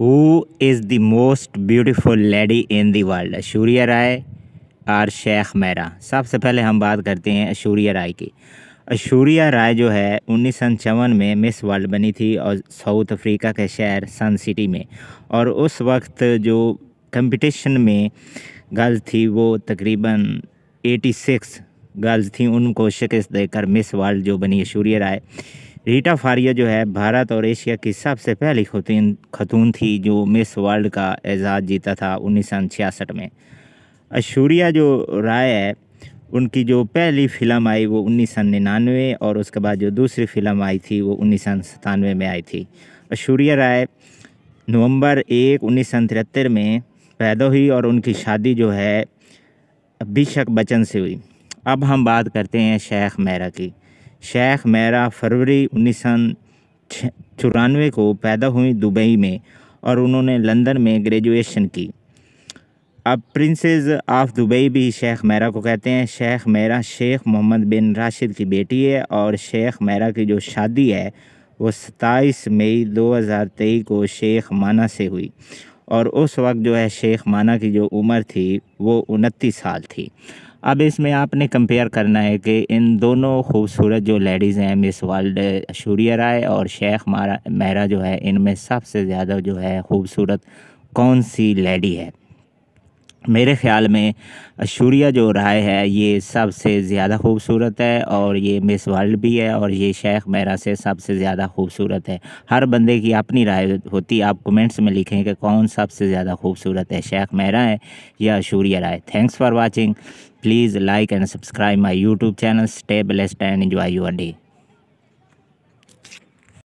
who is the most beautiful lady in the world Aishwarya Rai और शेख मेरा सबसे पहले हम बात करते हैं अशूरिया राय की अशूरिया राय जो है उन्नीस में मिस वर्ल्ड बनी थी और साउथ अफ्रीका के शहर सन सिटी में और उस वक्त जो कंपटीशन में गर्ल्स थी वो तकरीबन 86 गर्ल्स थी उनको शिकस्त देकर मिस वर्ल्ड जो बनी अशूरिया राय रीटा फारिया जो है भारत और एशिया की सबसे पहली खतून खतून थी जो मिस वर्ल्ड का एजाज़ जीता था उन्नीस में अशूरिया जो राय है उनकी जो पहली फ़िल्म आई वो उन्नीस और उसके बाद जो दूसरी फ़िल्म आई थी वो उन्नीस में आई थी अशूरिया राय नवंबर एक उन्नीस में पैदा हुई और उनकी शादी जो है अभिषेक बच्चन से हुई अब हम बात करते हैं शेख मेहरा की शेख मैरा फरवरी उन्नीस सौ चौरानवे को पैदा हुई दुबई में और उन्होंने लंदन में ग्रेजुएशन की अब प्रिंसेस ऑफ दुबई भी शेख मैरा को कहते हैं शेख मैरा शेख मोहम्मद बिन राशिद की बेटी है और शेख मैरा की जो शादी है वो सताईस मई 2023 को शेख माना से हुई और उस वक्त जो है शेख माना की जो उम्र थी वो उनतीस साल थी अब इसमें आपने कंपेयर करना है कि इन दोनों खूबसूरत जो लेडीज़ हैं मिस वर्ल्ड शूरिया राय और शेख मारा महरा जो है इनमें सबसे ज़्यादा जो है खूबसूरत कौन सी लेडी है मेरे ख्याल में अशूरिया जो राय है ये सबसे ज़्यादा खूबसूरत है और ये मिस वर्ल्ड भी है और ये शेख मेरा से सबसे ज़्यादा खूबसूरत है हर बंदे की अपनी राय होती आप कमेंट्स में लिखें कि कौन सबसे ज़्यादा खूबसूरत है शेख मेरा है या Aishwarya Rai thanks for watching please like and subscribe my YouTube channel stay blessed and enjoy your day